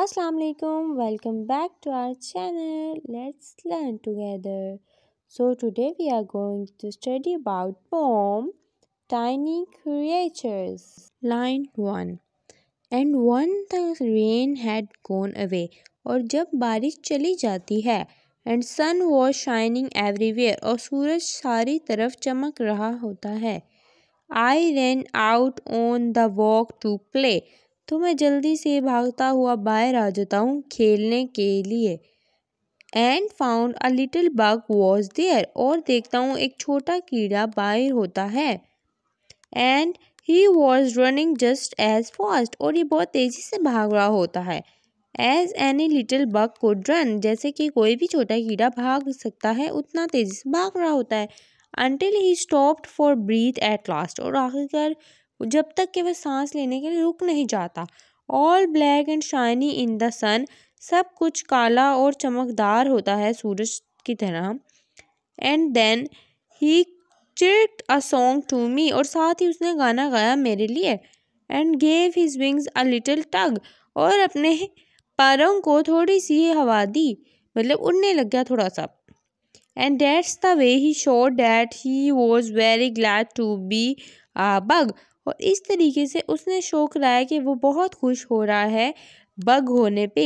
अस्सलाम वालेकुम welcome back to our channel let's learn together so today we are going to study about mom tiny creatures line one and one the rain had gone away और जब बारिश चली जाती है and sun was shining everywhere और सूरज सारी तरफ चमक रहा होता है I ran out on the walk to play तो मैं जल्दी से भागता हुआ बाहर आ जाता हूँ खेलने के लिए and found a little bug was there और देखता हूँ एक छोटा कीड़ा बाहर होता है and he was running just as fast और ये बहुत तेज़ी से भाग रहा होता है as any little bug could run जैसे कि कोई भी छोटा कीड़ा भाग सकता है उतना तेज़ी से भाग रहा होता है until he stopped for breath at last और आखिरकार जब तक कि वह सांस लेने के लिए रुक नहीं जाता all black and shiny in the sun सब कुछ काला और चमकदार होता है सूरज की तरह and then he chirped a song to me और साथ ही उसने गाना गाया मेरे लिए and gave his wings a little tug और अपने पैरों को थोड़ी सी हवा दी मतलब उड़ने लग गया थोड़ा सा and that's the way he showed that he was very glad to be a bug और इस तरीके से उसने शो कराया कि वो बहुत खुश हो रहा है बग होने पे